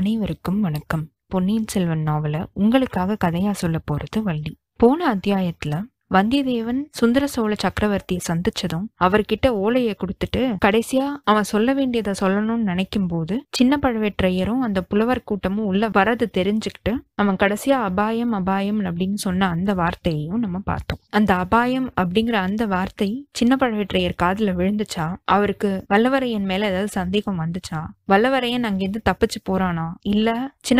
அனைவருக்கும் வணக்கம் பொன்னியின் செல்வன் நாவலை உங்களுக்காக கதையாக சொல்ல போகிறது வள்ளி போன அத்தியாயத்தில் வந்தியத்தேவன் சுந்தர சோழ சக்கரவர்த்தி சந்திச்சதும் அவர்கிட்ட ஓலையை கொடுத்துட்டு கடைசியா அவன் சொல்ல வேண்டியதை சொல்லணும்னு நினைக்கும் போது சின்ன பழவேற்றையரும் அந்த புலவர் கூட்டமும் உள்ள வரது தெரிஞ்சுக்கிட்டு அவன் கடைசியா அபாயம் அபாயம் அப்படின்னு சொன்ன அந்த வார்த்தையையும் நம்ம பார்த்தோம் அந்த அபாயம் அப்படிங்கிற அந்த வார்த்தை சின்ன பழவேற்றையர் காதுல விழுந்துச்சா அவருக்கு வல்லவரையன் மேல ஏதாவது சந்தேகம் வந்துச்சா வல்லவரையன் அங்கிருந்து தப்பிச்சு போறானா இல்ல சின்ன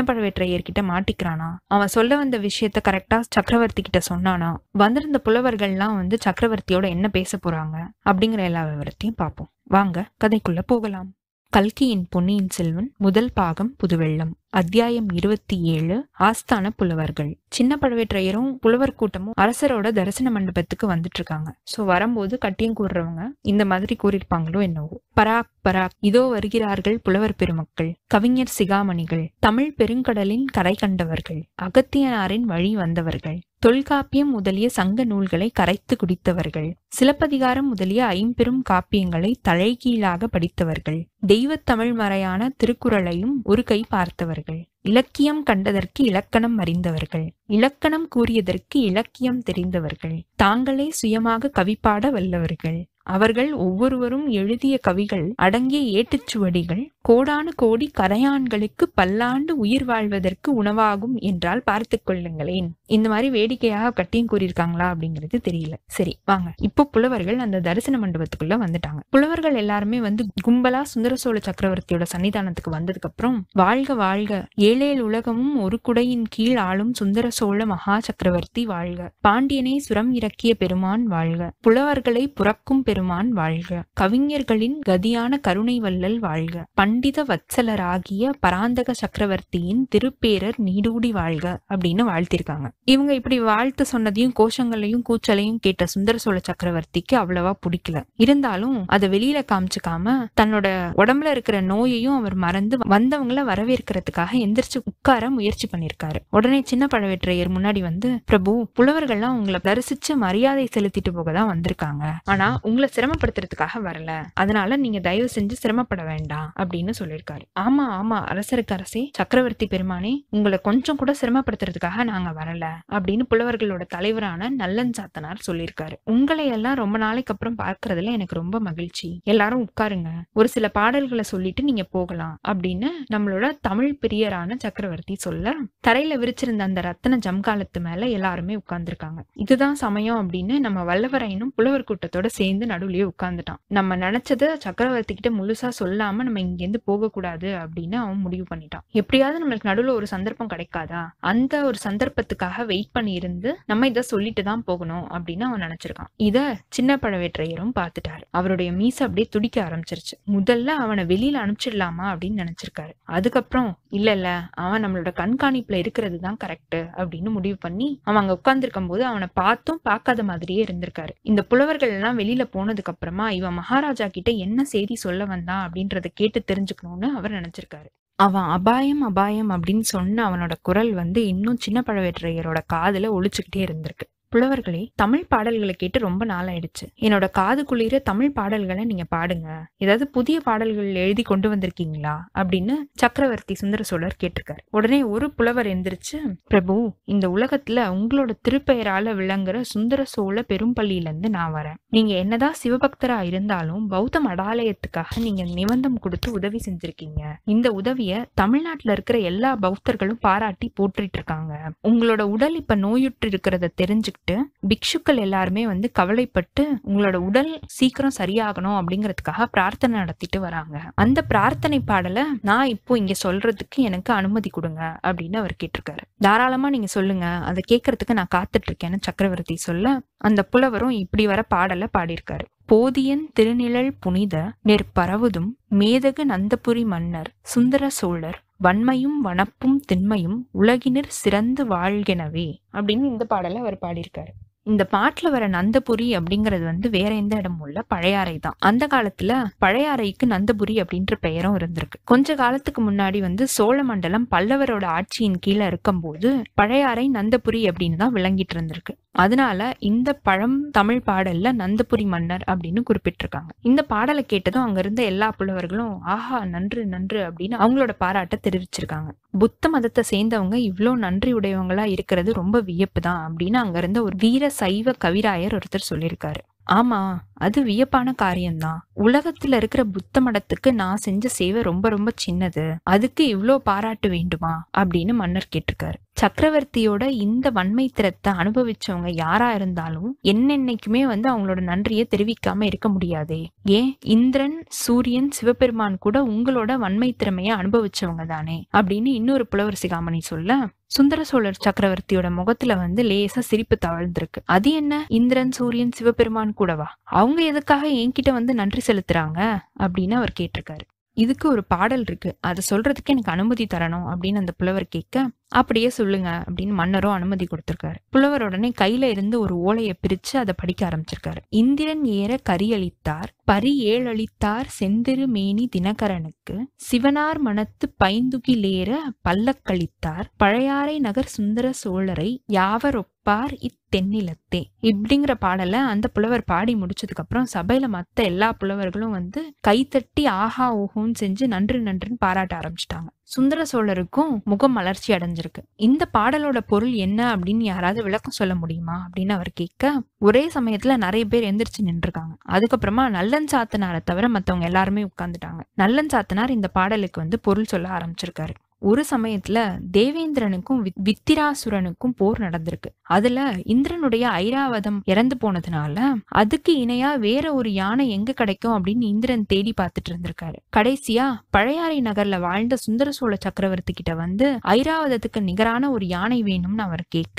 கிட்ட மாட்டிக்கிறானா அவன் சொல்ல வந்த விஷயத்த கரெக்டா சக்கரவர்த்தி கிட்ட சொன்னானா வந்திருந்த புலவர்கள்லாம் வந்து சக்கரவர்த்தியோட என்ன பேச போறாங்க அப்படிங்கிற எல்லா விவரத்தையும் பார்ப்போம் வாங்க கதைக்குள்ள போகலாம் கல்கியின் பொன்னியின் செல்வன் முதல் பாகம் புதுவெள்ளம் அத்தியாயம் இருபத்தி ஏழு ஆஸ்தான புலவர்கள் சின்ன பழவேற்றையரும் புலவர் கூட்டமும் அரசரோட தரிசன மண்டபத்துக்கு வந்துட்டு இருக்காங்க சோ வரும்போது கட்டியம் கூடுறவங்க இந்த மாதிரி கூறியிருப்பாங்களோ என்னவோ பராக் பராக் இதோ வருகிறார்கள் புலவர் பெருமக்கள் கவிஞர் சிகாமணிகள் தமிழ் பெருங்கடலின் கரை கண்டவர்கள் அகத்தியனாரின் வழி வந்தவர்கள் தொல்காப்பியம் முதலிய சங்க நூல்களை கரைத்து குடித்தவர்கள் சிலப்பதிகாரம் முதலிய ஐம்பெரும் காப்பியங்களை தலைகீழாக படித்தவர்கள் தெய்வத் தமிழ் மறையான திருக்குறளையும் ஒரு கை பார்த்தவர்கள் அறிந்தவர்கள் இலக்கியம் கண்டதற்கு இலக்கணம் அறிந்தவர்கள் இலக்கணம் கூறியதற்கு இலக்கியம் தெரிந்தவர்கள் தாங்களே சுயமாக கவிப்பாட வல்லவர்கள் அவர்கள் ஒவ்வொருவரும் எழுதிய கவிகள் அடங்கிய ஏட்டுச்சுவடிகள் கோடானு கோடி கரையான்களுக்கு பல்லாண்டு உயிர் வாழ்வதற்கு உணவாகும் என்றால் பார்த்து கொள்ளுங்களேன் இந்த மாதிரி வேடிக்கையாக கட்டியும் கூறியிருக்காங்களா அப்படிங்கிறது தெரியல சரி வாங்க இப்போ புலவர்கள் அந்த தரிசன மண்டபத்துக்குள்ள வந்துட்டாங்க புலவர்கள் எல்லாருமே வந்து கும்பலா சுந்தர சோழ சக்கரவர்த்தியோட சன்னிதானத்துக்கு வந்ததுக்கு அப்புறம் வாழ்க வாழ்க ஏழேல் உலகமும் ஒரு குடையின் கீழ் ஆளும் சுந்தர சோழ மகா சக்கரவர்த்தி வாழ்க பாண்டியனை சுரம் இறக்கிய பெருமான் வாழ்க புலவர்களை புறக்கும் பெரு பெருமான் வாழ்க கவிஞர்களின் கதியான கருணை வல்லல் வாழ்க பண்டித வச்சலராகிய பராந்தக சக்கரவர்த்தியின் திருப்பேரர் நீடூடி வாழ்க அப்படின்னு வாழ்த்திருக்காங்க இவங்க இப்படி வாழ்த்து சொன்னதையும் கோஷங்களையும் கூச்சலையும் கேட்ட சுந்தர சோழ சக்கரவர்த்திக்கு அவ்வளவா பிடிக்கல இருந்தாலும் அதை வெளியில காமிச்சுக்காம தன்னோட உடம்புல இருக்கிற நோயையும் அவர் மறந்து வந்தவங்களை வரவேற்கிறதுக்காக எந்திரிச்சு உட்கார முயற்சி பண்ணிருக்காரு உடனே சின்ன பழவேற்றையர் முன்னாடி வந்து பிரபு புலவர்கள்லாம் உங்களை தரிசிச்சு மரியாதை செலுத்திட்டு போக தான் வந்திருக்காங்க ஆனா உங்களை உங்களை சிரமப்படுத்துறதுக்காக வரல அதனால நீங்க தயவு செஞ்சு சிரமப்பட வேண்டாம் அப்படின்னு சொல்லியிருக்காரு ஆமா ஆமா அரசருக்கு அரசே சக்கரவர்த்தி பெருமானே உங்களை கொஞ்சம் கூட சிரமப்படுத்துறதுக்காக நாங்க வரல அப்படின்னு புலவர்களோட தலைவரான நல்லன் சாத்தனார் சொல்லியிருக்காரு உங்களை எல்லாம் ரொம்ப நாளைக்கு அப்புறம் பார்க்கறதுல எனக்கு ரொம்ப மகிழ்ச்சி எல்லாரும் உட்காருங்க ஒரு சில பாடல்களை சொல்லிட்டு நீங்க போகலாம் அப்படின்னு நம்மளோட தமிழ் பிரியரான சக்கரவர்த்தி சொல்ல தரையில விரிச்சிருந்த அந்த ரத்தன ஜம்காலத்து மேல எல்லாருமே உட்கார்ந்துருக்காங்க இதுதான் சமயம் அப்படின்னு நம்ம வல்லவரையனும் புலவர் கூட்டத்தோட சேர்ந்து நடுவுலயே உட்காந்துட்டான் நம்ம நினைச்சத சக்கரவர்த்தி கிட்ட முழுசா சொல்லாம நம்ம போக போகக்கூடாது அப்படின்னு அவன் முடிவு பண்ணிட்டான் எப்படியாவது நம்மளுக்கு நடுவுல ஒரு சந்தர்ப்பம் கிடைக்காதா அந்த ஒரு சந்தர்ப்பத்துக்காக வெயிட் பண்ணி இருந்து நம்ம இதை சொல்லிட்டு தான் போகணும் அப்படின்னு அவன் நினைச்சிருக்கான் இத சின்ன பழவேற்றையரும் பார்த்துட்டாரு அவருடைய மீச அப்படியே துடிக்க ஆரம்பிச்சிருச்சு முதல்ல அவனை வெளியில அனுப்பிச்சிடலாமா அப்படின்னு நினைச்சிருக்காரு அதுக்கப்புறம் இல்ல இல்ல அவன் நம்மளோட கண்காணிப்புல இருக்கிறது தான் கரெக்ட் அப்படின்னு முடிவு பண்ணி அவன் அங்க இருக்கும் போது அவனை பார்த்தும் பார்க்காத மாதிரியே இருந்திருக்காரு இந்த புலவர்கள் எல்லாம் வெளியில போன போனதுக்கு அப்புறமா இவன் மகாராஜா கிட்ட என்ன செய்தி சொல்ல வந்தான் அப்படின்றத கேட்டு தெரிஞ்சுக்கணும்னு அவர் நினைச்சிருக்காரு அவன் அபாயம் அபாயம் அப்படின்னு சொன்ன அவனோட குரல் வந்து இன்னும் சின்ன பழவேற்றையரோட காதுல ஒழிச்சுக்கிட்டே இருந்திருக்கு புலவர்களே தமிழ் பாடல்களை கேட்டு ரொம்ப நாள் ஆயிடுச்சு என்னோட காது குளிர தமிழ் பாடல்களை நீங்க பாடுங்க ஏதாவது புதிய பாடல்கள் எழுதி கொண்டு வந்திருக்கீங்களா அப்படின்னு சக்கரவர்த்தி சுந்தர சோழர் கேட்டிருக்காரு உடனே ஒரு புலவர் எந்திரிச்சு பிரபு இந்த உலகத்துல உங்களோட திருப்பெயரால விளங்குற சுந்தர சோழ பெரும்பள்ளியில இருந்து நான் வரேன் நீங்க என்னதான் சிவபக்தரா இருந்தாலும் பௌத்த மடாலயத்துக்காக நீங்க நிபந்தம் கொடுத்து உதவி செஞ்சிருக்கீங்க இந்த உதவிய தமிழ்நாட்டுல இருக்கிற எல்லா பௌத்தர்களும் பாராட்டி போற்றிட்டு இருக்காங்க உங்களோட உடல் இப்ப நோயுற்று இருக்கிறத தெரிஞ்சுக்கிட்டு கூப்பிட்டு பிக்ஷுக்கள் எல்லாருமே வந்து கவலைப்பட்டு உங்களோட உடல் சீக்கிரம் சரியாகணும் அப்படிங்கிறதுக்காக பிரார்த்தனை நடத்திட்டு வராங்க அந்த பிரார்த்தனை பாடலை நான் இப்போ இங்க சொல்றதுக்கு எனக்கு அனுமதி கொடுங்க அப்படின்னு அவர் கேட்டிருக்காரு தாராளமா நீங்க சொல்லுங்க அதை கேட்கறதுக்கு நான் காத்துட்டு இருக்கேன்னு சக்கரவர்த்தி சொல்ல அந்த புலவரும் இப்படி வர பாடலை பாடியிருக்காரு போதியன் திருநிழல் புனித நெற்பரவுதும் மேதகு நந்தபுரி மன்னர் சுந்தர சோழர் வன்மையும் வனப்பும் திண்மையும் உலகினர் சிறந்து வாழ்கினவே அப்படின்னு இந்த பாடலை அவர் பாடியிருக்காரு இந்த பாட்டுல வர நந்தபுரி அப்படிங்கிறது வந்து வேற எந்த இடமும் உள்ள பழையாறை தான் அந்த காலத்துல பழையாறைக்கு நந்தபுரி அப்படின்ற பெயரும் இருந்திருக்கு கொஞ்ச காலத்துக்கு முன்னாடி வந்து சோழ மண்டலம் பல்லவரோட ஆட்சியின் கீழே இருக்கும்போது பழையாறை நந்தபுரி அப்படின்னு தான் விளங்கிட்டு இருந்திருக்கு அதனால இந்த பழம் தமிழ் பாடல்ல நந்தபுரி மன்னர் அப்படின்னு குறிப்பிட்டிருக்காங்க இந்த பாடலை கேட்டதும் அங்க இருந்த எல்லா புலவர்களும் ஆஹா நன்று நன்று அப்படின்னு அவங்களோட பாராட்ட தெரிவிச்சிருக்காங்க புத்த மதத்தை சேர்ந்தவங்க இவ்வளோ நன்றி உடையவங்களா இருக்கிறது ரொம்ப வியப்பு தான் அப்படின்னு அங்க இருந்த ஒரு வீர சைவ கவிராயர் ஒருத்தர் சொல்லியிருக்காரு ஆமா அது வியப்பான காரியம்தான் உலகத்துல இருக்கிற புத்த மடத்துக்கு நான் செஞ்ச சேவை ரொம்ப ரொம்ப சின்னது அதுக்கு இவ்வளோ பாராட்டு வேண்டுமா அப்படின்னு மன்னர் கேட்டிருக்காரு சக்கரவர்த்தியோட இந்த வன்மை திறத்தை அனுபவிச்சவங்க யாரா இருந்தாலும் என்னென்னைக்குமே வந்து அவங்களோட நன்றியை தெரிவிக்காம இருக்க முடியாதே ஏன் இந்திரன் சூரியன் சிவபெருமான் கூட உங்களோட வன்மை திறமையை அனுபவிச்சவங்க தானே அப்படின்னு இன்னொரு புலவர் சிகாமணி சொல்ல சுந்தர சோழர் சக்கரவர்த்தியோட முகத்துல வந்து லேசா சிரிப்பு தவழ்ந்திருக்கு அது என்ன இந்திரன் சூரியன் சிவபெருமான் கூடவா அவங்க எதுக்காக என்கிட்ட வந்து நன்றி செலுத்துறாங்க அப்படின்னு அவர் கேட்டிருக்காரு இதுக்கு ஒரு பாடல் இருக்கு அதை சொல்றதுக்கு எனக்கு அனுமதி தரணும் அப்படின்னு அந்த புலவர் கேட்க அப்படியே சொல்லுங்க அப்படின்னு மன்னரும் அனுமதி கொடுத்திருக்காரு புலவர் உடனே கையில இருந்து ஒரு ஓலையை பிரிச்சு அதை படிக்க ஆரம்பிச்சிருக்காரு இந்திரன் ஏற கரியளித்தார் பரி ஏழளித்தார் செந்திரு மேனி தினகரனுக்கு சிவனார் மனத்து பைந்துகிலேற பல்லக்களித்தார் பழையாறை நகர் சுந்தர சோழரை யாவரொப்பார் இத்தென்னிலத்தே இப்படிங்கிற பாடலை அந்த புலவர் பாடி முடிச்சதுக்கு அப்புறம் சபையில மத்த எல்லா புலவர்களும் வந்து கைத்தட்டி ஆஹா ஓஹோன்னு செஞ்சு நன்று நன்றுன்னு பாராட்ட ஆரம்பிச்சிட்டாங்க சுந்தர சோழருக்கும் முகம் மலர்ச்சி அடைஞ்சு அமைஞ்சிருக்கு இந்த பாடலோட பொருள் என்ன அப்படின்னு யாராவது விளக்கம் சொல்ல முடியுமா அப்படின்னு அவர் கேட்க ஒரே சமயத்துல நிறைய பேர் எந்திரிச்சு நின்றுருக்காங்க அதுக்கப்புறமா நல்லன் சாத்தனாரை தவிர மத்தவங்க எல்லாருமே உட்கார்ந்துட்டாங்க நல்லன் சாத்தனார் இந்த பாடலுக்கு வந்து பொருள் சொல்ல ஆரம்பிச்சிருக்காரு ஒரு சமயத்துல தேவேந்திரனுக்கும் வித்திராசுரனுக்கும் போர் நடந்திருக்கு அதுல இந்திரனுடைய ஐராவதம் இறந்து போனதுனால அதுக்கு இணையா வேற ஒரு யானை எங்க கிடைக்கும் அப்படின்னு இந்திரன் தேடி பார்த்துட்டு இருந்திருக்காரு கடைசியா பழையாறை நகர்ல வாழ்ந்த சுந்தர சோழ சக்கரவர்த்தி கிட்ட வந்து ஐராவதத்துக்கு நிகரான ஒரு யானை வேணும்னு அவர் கேட்க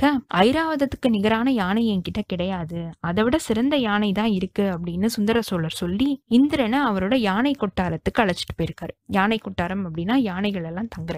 ஐராவதத்துக்கு நிகரான யானை என்கிட்ட கிடையாது அதை விட சிறந்த யானை தான் இருக்கு அப்படின்னு சுந்தர சோழர் சொல்லி இந்திரனை அவரோட யானை கொட்டாரத்துக்கு அழைச்சிட்டு போயிருக்காரு யானை கொட்டாரம் அப்படின்னா யானைகள் எல்லாம் தங்குற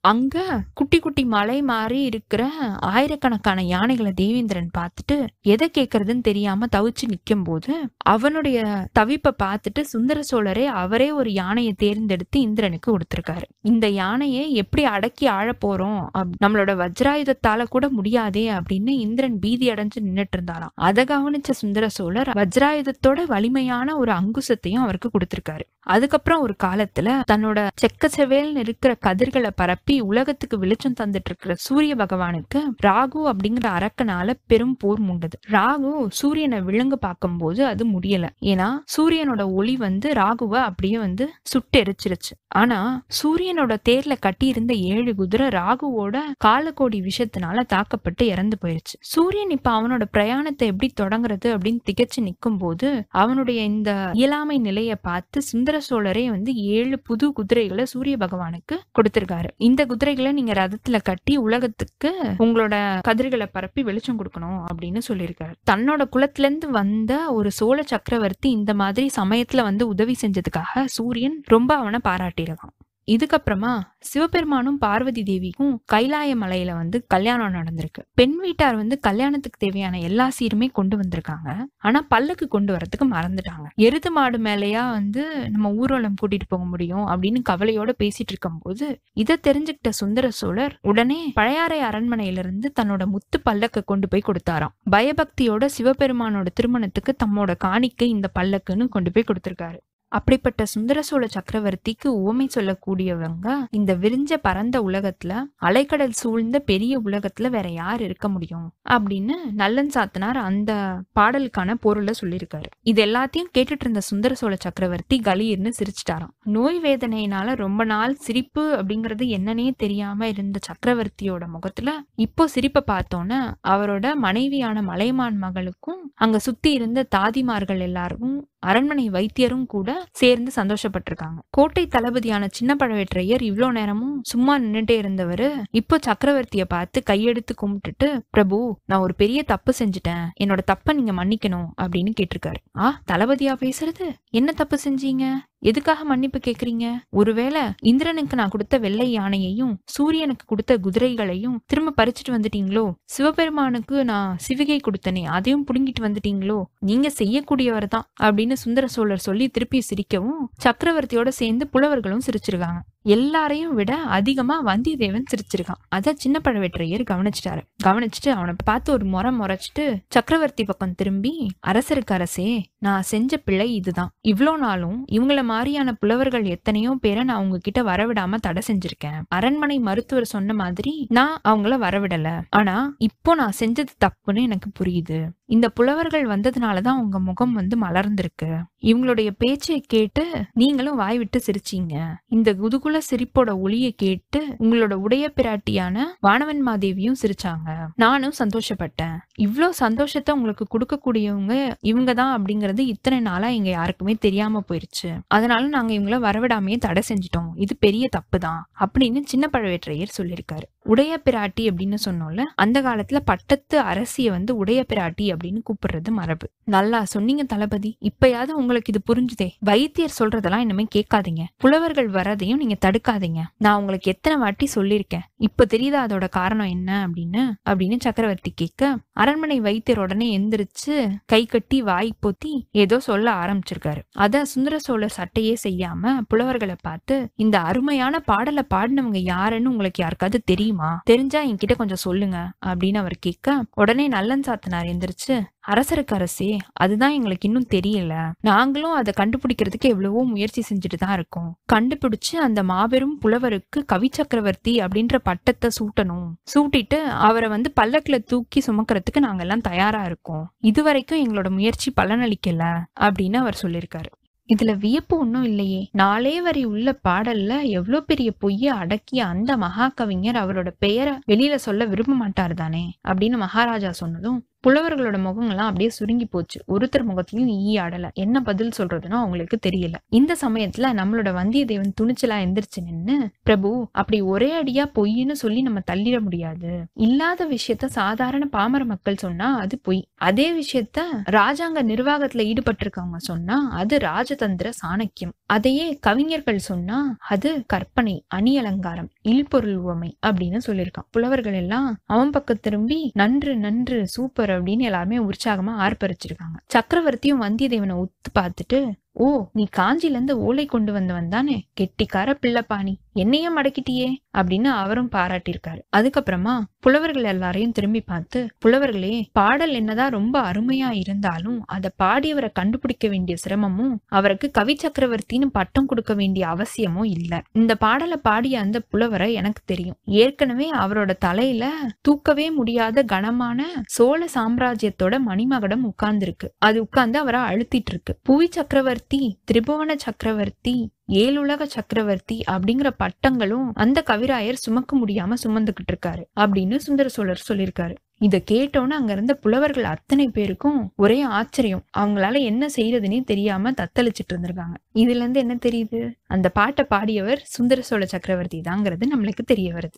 அங்க குட்டி குட்டி மலை மாறி இருக்கிற ஆயிரக்கணக்கான யானைகளை தேவேந்திரன் பார்த்துட்டு எதை கேக்குறதுன்னு தெரியாம தவிச்சு நிக்கும் போது அவனுடைய தவிப்பை பார்த்துட்டு சுந்தர சோழரே அவரே ஒரு யானையை தேர்ந்தெடுத்து இந்திரனுக்கு கொடுத்திருக்காரு இந்த யானையை எப்படி அடக்கி ஆழ போறோம் நம்மளோட வஜ்ராயுதத்தால கூட முடியாதே அப்படின்னு இந்திரன் பீதி அடைஞ்சு நின்னுட்டு இருந்தாராம் அதை கவனிச்ச சுந்தர சோழர் வஜ்ராயுதத்தோட வலிமையான ஒரு அங்குசத்தையும் அவருக்கு கொடுத்திருக்காரு அதுக்கப்புறம் ஒரு காலத்துல தன்னோட செக்க செவேல்னு இருக்கிற கதிர்களை பரப்பி எழுப்பி உலகத்துக்கு வெளிச்சம் தந்துட்டு இருக்கிற சூரிய பகவானுக்கு ராகு அப்படிங்கிற அரக்கனால பெரும் போர் முண்டது ராகு சூரியனை பார்க்கும் போது அது முடியல ஏன்னா சூரியனோட ஒளி வந்து ராகுவை அப்படியே வந்து சுட்டு எரிச்சிருச்சு ஆனா சூரியனோட தேர்ல கட்டி இருந்த ஏழு குதிரை ராகுவோட காலக்கோடி விஷத்தினால தாக்கப்பட்டு இறந்து போயிருச்சு சூரியன் இப்ப அவனோட பிரயாணத்தை எப்படி தொடங்குறது அப்படின்னு திகச்சு நிற்கும் போது அவனுடைய இந்த இயலாமை நிலையை பார்த்து சுந்தர சோழரே வந்து ஏழு புது குதிரைகளை சூரிய பகவானுக்கு கொடுத்திருக்காரு இந்த குதிரைகளை நீங்க ரதத்துல கட்டி உலகத்துக்கு உங்களோட கதிர்களை பரப்பி வெளிச்சம் கொடுக்கணும் அப்படின்னு சொல்லியிருக்காரு தன்னோட குலத்துல இருந்து வந்த ஒரு சோழ சக்கரவர்த்தி இந்த மாதிரி சமயத்துல வந்து உதவி செஞ்சதுக்காக சூரியன் ரொம்ப அவனை பாராட்டியிருக்கான் இதுக்கப்புறமா சிவபெருமானும் பார்வதி தேவிக்கும் கைலாய மலையில வந்து கல்யாணம் நடந்திருக்கு பெண் வீட்டார் வந்து கல்யாணத்துக்கு தேவையான எல்லா சீருமே கொண்டு வந்திருக்காங்க ஆனா பல்லுக்கு கொண்டு வரத்துக்கு மறந்துட்டாங்க எருது மாடு மேலையா வந்து நம்ம ஊர்வலம் கூட்டிட்டு போக முடியும் அப்படின்னு கவலையோட பேசிட்டு இருக்கும் போது இதை தெரிஞ்சுக்கிட்ட சுந்தர சோழர் உடனே பழையாறை அரண்மனையிலிருந்து தன்னோட முத்து பல்லக்க கொண்டு போய் கொடுத்தாராம் பயபக்தியோட சிவபெருமானோட திருமணத்துக்கு தம்மோட காணிக்கை இந்த பல்லக்குன்னு கொண்டு போய் கொடுத்திருக்காரு அப்படிப்பட்ட சுந்தர சோழ சக்கரவர்த்திக்கு உவமை சொல்லக்கூடியவங்க இந்த விரிஞ்ச பரந்த உலகத்துல அலைக்கடல் சூழ்ந்த பெரிய உலகத்துல வேற யார் இருக்க முடியும் அப்படின்னு நல்லன் சாத்தனார் அந்த பாடலுக்கான பொருளை சொல்லியிருக்காரு இது எல்லாத்தையும் கேட்டுட்டு இருந்த சுந்தர சோழ சக்கரவர்த்தி கலீர்னு சிரிச்சிட்டாராம் நோய் வேதனையினால ரொம்ப நாள் சிரிப்பு அப்படிங்கிறது என்னன்னே தெரியாம இருந்த சக்கரவர்த்தியோட முகத்துல இப்போ சிரிப்பை பார்த்தோன்னே அவரோட மனைவியான மலைமான் மகளுக்கும் அங்க சுத்தி இருந்த தாதிமார்கள் எல்லாரும் அரண்மனை வைத்தியரும் கூட சேர்ந்து சந்தோஷப்பட்டிருக்காங்க கோட்டை தளபதியான சின்ன பழவேற்றையர் இவ்வளோ நேரமும் சும்மா நின்றுட்டே இருந்தவர் இப்போ சக்கரவர்த்திய பார்த்து கையெடுத்து கும்பிட்டுட்டு பிரபு நான் ஒரு பெரிய தப்பு செஞ்சுட்டேன் என்னோட தப்பை நீங்க மன்னிக்கணும் அப்படின்னு கேட்டிருக்காரு ஆ தளபதியா பேசுறது என்ன தப்பு செஞ்சீங்க எதுக்காக மன்னிப்பு கேக்குறீங்க ஒருவேளை இந்திரனுக்கு நான் கொடுத்த வெள்ளை யானையையும் சூரியனுக்கு கொடுத்த குதிரைகளையும் திரும்ப பறிச்சுட்டு வந்துட்டீங்களோ சிவபெருமானுக்கு நான் சிவிகை கொடுத்தனே அதையும் புடுங்கிட்டு வந்துட்டீங்களோ நீங்க செய்யக்கூடியவர் தான் அப்படின்னு சுந்தர சோழர் சொல்லி திருப்பி சிரிக்கவும் சக்கரவர்த்தியோட சேர்ந்து புலவர்களும் சிரிச்சிருக்காங்க எல்லாரையும் விட அதிகமா வந்தியத்தேவன் சிரிச்சிருக்கான் அதை சின்ன பழவேற்றையர் கவனிச்சிட்டாரு கவனிச்சுட்டு அவனை பார்த்து ஒரு முறை முறைச்சிட்டு சக்கரவர்த்தி பக்கம் திரும்பி அரசருக்கு அரசே நான் செஞ்ச பிள்ளை இதுதான் இவ்வளோ நாளும் இவங்கள மாதிரியான புலவர்கள் எத்தனையோ பேரை நான் உங்ககிட்ட வரவிடாம தடை செஞ்சிருக்கேன் அரண்மனை மருத்துவர் சொன்ன மாதிரி நான் அவங்கள வரவிடல ஆனா இப்போ நான் செஞ்சது தப்புன்னு எனக்கு புரியுது இந்த புலவர்கள் வந்ததுனாலதான் உங்க முகம் வந்து மலர்ந்திருக்கு இவங்களுடைய பேச்சை கேட்டு நீங்களும் வாய் விட்டு சிரிச்சீங்க இந்த குதுகுல குதூகூல சிரிப்போட ஒளியை கேட்டு உங்களோட உடைய பிராட்டியான வானவன் மாதேவியும் சிரிச்சாங்க நானும் சந்தோஷப்பட்டேன் இவ்வளவு சந்தோஷத்தை உங்களுக்கு கொடுக்கக்கூடியவங்க இவங்க தான் அப்படிங்கிறது இத்தனை நாளா இங்க யாருக்குமே தெரியாம போயிருச்சு அதனால நாங்க இவங்கள வரவிடாமையே தடை செஞ்சிட்டோம் இது பெரிய தப்பு தான் அப்படின்னு சின்ன பழவேற்றையர் சொல்லியிருக்காரு உடைய பிராட்டி அப்படின்னு சொன்னோம்ல அந்த காலத்துல பட்டத்து அரசிய வந்து உடைய பிராட்டி அப்படின்னு கூப்பிடுறது மரபு நல்லா சொன்னீங்க தளபதி இப்பயாவது உங்களுக்கு இது புரிஞ்சுதே வைத்தியர் சொல்றதெல்லாம் இனிமே கேட்காதீங்க புலவர்கள் வரதையும் நீங்க தடுக்காதீங்க நான் உங்களுக்கு எத்தனை வாட்டி சொல்லியிருக்கேன் இப்ப தெரியுதா அதோட காரணம் என்ன அப்படின்னு அப்படின்னு சக்கரவர்த்தி கேட்க அரண்மனை வைத்தியர் உடனே எந்திரிச்சு கை கட்டி வாய் பொத்தி ஏதோ சொல்ல ஆரம்பிச்சிருக்காரு அத சுந்தர சோழ சட்டையே செய்யாம புலவர்களை பார்த்து இந்த அருமையான பாடலை பாடினவங்க யாருன்னு உங்களுக்கு யாருக்காவது தெரியும் தெரியுமா தெரிஞ்சா என்கிட்ட கொஞ்சம் சொல்லுங்க அப்படின்னு அவர் கேட்க உடனே நல்லன் சாத்தனார் எந்திரிச்சு அரசருக்கு அரசே அதுதான் எங்களுக்கு இன்னும் தெரியல நாங்களும் அதை கண்டுபிடிக்கிறதுக்கு எவ்வளவோ முயற்சி செஞ்சுட்டு தான் இருக்கோம் கண்டுபிடிச்சு அந்த மாபெரும் புலவருக்கு கவி சக்கரவர்த்தி அப்படின்ற பட்டத்தை சூட்டணும் சூட்டிட்டு அவரை வந்து பல்லக்குல தூக்கி சுமக்கிறதுக்கு நாங்கெல்லாம் தயாரா இருக்கோம் இது வரைக்கும் எங்களோட முயற்சி பலனளிக்கல அப்படின்னு அவர் சொல்லியிருக்காரு இதுல வியப்பு ஒன்றும் இல்லையே நாளே வரி உள்ள பாடல்ல எவ்வளவு பெரிய பொய்ய அடக்கிய அந்த மகா கவிஞர் அவரோட பெயரை வெளியில சொல்ல விரும்ப மாட்டார் தானே அப்படின்னு மகாராஜா சொன்னதும் புலவர்களோட முகங்கள்லாம் அப்படியே சுருங்கி போச்சு ஒருத்தர் முகத்தையும் ஈ ஆடல என்ன பதில் சொல்றதுன்னு அவங்களுக்கு தெரியல இந்த சமயத்துல நம்மளோட வந்தியத்தேவன் துணிச்சலா எந்திரிச்சு நின்னு பிரபு அப்படி ஒரே அடியா பொய்ன்னு சொல்லி நம்ம தள்ளிட முடியாது இல்லாத விஷயத்த சாதாரண பாமர மக்கள் சொன்னா அது பொய் அதே விஷயத்த ராஜாங்க நிர்வாகத்துல ஈடுபட்டிருக்கவங்க சொன்னா அது ராஜதந்திர சாணக்கியம் அதையே கவிஞர்கள் சொன்னா அது கற்பனை அணி அலங்காரம் இல்பொருள் உவமை அப்படின்னு சொல்லியிருக்கான் புலவர்கள் எல்லாம் அவன் பக்கம் திரும்பி நன்று நன்று சூப்பர் சூப்பர் அப்படின்னு எல்லாருமே உற்சாகமா ஆர்ப்பரிச்சிருக்காங்க சக்கரவர்த்தியும் வந்தியத்தேவனை உத்து பார்த்துட்டு ஓ நீ காஞ்சிலேருந்து ஓலை கொண்டு வந்தவன் தானே கெட்டிக்கார பிள்ளைப்பா என்னையும் மடக்கிட்டியே அப்படின்னு அவரும் பாராட்டியிருக்காரு அதுக்கப்புறமா புலவர்கள் எல்லாரையும் திரும்பி பார்த்து புலவர்களே பாடல் என்னதான் ரொம்ப அருமையா இருந்தாலும் அதை பாடியவரை கண்டுபிடிக்க வேண்டிய சிரமமும் அவருக்கு கவி சக்கரவர்த்தின்னு பட்டம் கொடுக்க வேண்டிய அவசியமும் இல்லை இந்த பாடலை பாடிய அந்த புலவரை எனக்கு தெரியும் ஏற்கனவே அவரோட தலையில தூக்கவே முடியாத கனமான சோழ சாம்ராஜ்யத்தோட மணிமகடம் உட்கார்ந்துருக்கு அது உட்கார்ந்து அவரை அழுத்திட்டு இருக்கு புவி சக்கரவர்த்தி திரிபுவன சக்கரவர்த்தி ஏழுலக சக்கரவர்த்தி அப்படிங்கிற பட்டங்களும் அந்த கவிராயர் சுமக்க முடியாம சுமந்துகிட்டு இருக்காரு அப்படின்னு சுந்தர சோழர் சொல்லியிருக்காரு இதை கேட்டோன்னு அங்க இருந்த புலவர்கள் அத்தனை பேருக்கும் ஒரே ஆச்சரியம் அவங்களால என்ன செய்யறதுன்னே தெரியாம தத்தளிச்சிட்டு இருந்திருக்காங்க இதுல இருந்து என்ன தெரியுது அந்த பாட்டை பாடியவர் சுந்தர சோழ சக்கரவர்த்தி தாங்கிறது நம்மளுக்கு தெரிய வருது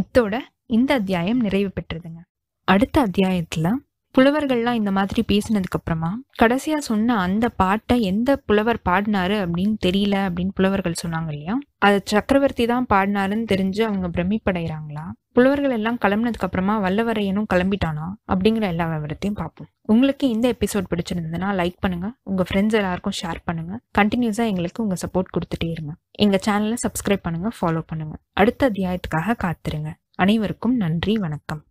இத்தோட இந்த அத்தியாயம் நிறைவு பெற்றதுங்க அடுத்த அத்தியாயத்துல புலவர்கள்லாம் இந்த மாதிரி பேசினதுக்கு அப்புறமா கடைசியா சொன்ன அந்த பாட்டை எந்த புலவர் பாடினாரு அப்படின்னு தெரியல அப்படின்னு புலவர்கள் சொன்னாங்க இல்லையா அது சக்கரவர்த்தி தான் பாடினாருன்னு தெரிஞ்சு அவங்க பிரமிப்படைகிறாங்களா புலவர்கள் எல்லாம் கிளம்புனதுக்கு அப்புறமா வல்லவரையனும் கிளம்பிட்டானா அப்படிங்கிற எல்லா விவரத்தையும் பார்ப்போம் உங்களுக்கு இந்த எபிசோட் பிடிச்சிருந்ததுன்னா லைக் பண்ணுங்க உங்க ஃப்ரெண்ட்ஸ் எல்லாருக்கும் ஷேர் பண்ணுங்க கண்டினியூஸா எங்களுக்கு உங்க சப்போர்ட் கொடுத்துட்டே இருங்க எங்க சேனலை சப்ஸ்கிரைப் பண்ணுங்க ஃபாலோ பண்ணுங்க அடுத்த அத்தியாயத்துக்காக காத்துருங்க அனைவருக்கும் நன்றி வணக்கம்